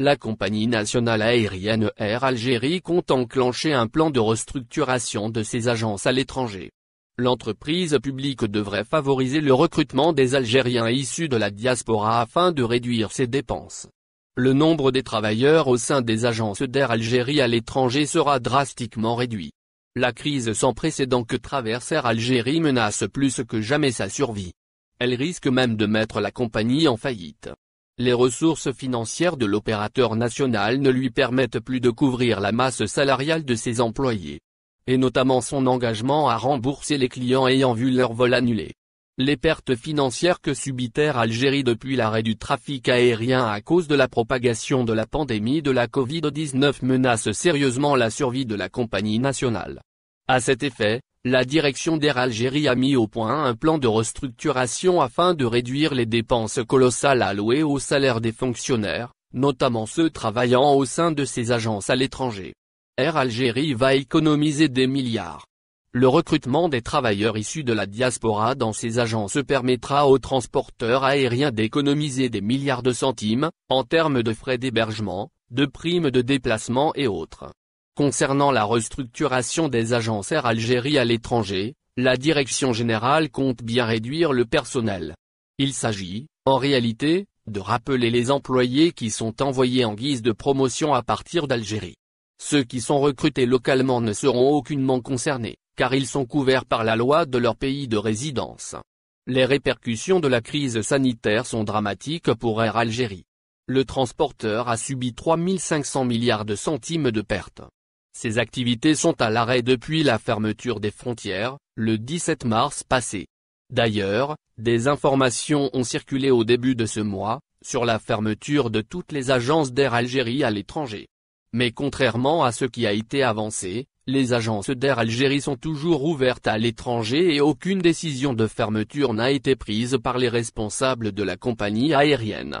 La compagnie nationale aérienne Air Algérie compte enclencher un plan de restructuration de ses agences à l'étranger. L'entreprise publique devrait favoriser le recrutement des Algériens issus de la diaspora afin de réduire ses dépenses. Le nombre des travailleurs au sein des agences d'Air Algérie à l'étranger sera drastiquement réduit. La crise sans précédent que traverse Air Algérie menace plus que jamais sa survie. Elle risque même de mettre la compagnie en faillite les ressources financières de l'opérateur national ne lui permettent plus de couvrir la masse salariale de ses employés. Et notamment son engagement à rembourser les clients ayant vu leur vol annulé. Les pertes financières que subit Air Algérie depuis l'arrêt du trafic aérien à cause de la propagation de la pandémie de la Covid-19 menacent sérieusement la survie de la compagnie nationale. À cet effet, la direction d'Air Algérie a mis au point un plan de restructuration afin de réduire les dépenses colossales allouées au salaire des fonctionnaires, notamment ceux travaillant au sein de ses agences à l'étranger. Air Algérie va économiser des milliards. Le recrutement des travailleurs issus de la diaspora dans ces agences permettra aux transporteurs aériens d'économiser des milliards de centimes, en termes de frais d'hébergement, de primes de déplacement et autres. Concernant la restructuration des agences Air Algérie à l'étranger, la direction générale compte bien réduire le personnel. Il s'agit, en réalité, de rappeler les employés qui sont envoyés en guise de promotion à partir d'Algérie. Ceux qui sont recrutés localement ne seront aucunement concernés, car ils sont couverts par la loi de leur pays de résidence. Les répercussions de la crise sanitaire sont dramatiques pour Air Algérie. Le transporteur a subi 3500 milliards de centimes de pertes. Ces activités sont à l'arrêt depuis la fermeture des frontières, le 17 mars passé. D'ailleurs, des informations ont circulé au début de ce mois, sur la fermeture de toutes les agences d'Air Algérie à l'étranger. Mais contrairement à ce qui a été avancé, les agences d'Air Algérie sont toujours ouvertes à l'étranger et aucune décision de fermeture n'a été prise par les responsables de la compagnie aérienne.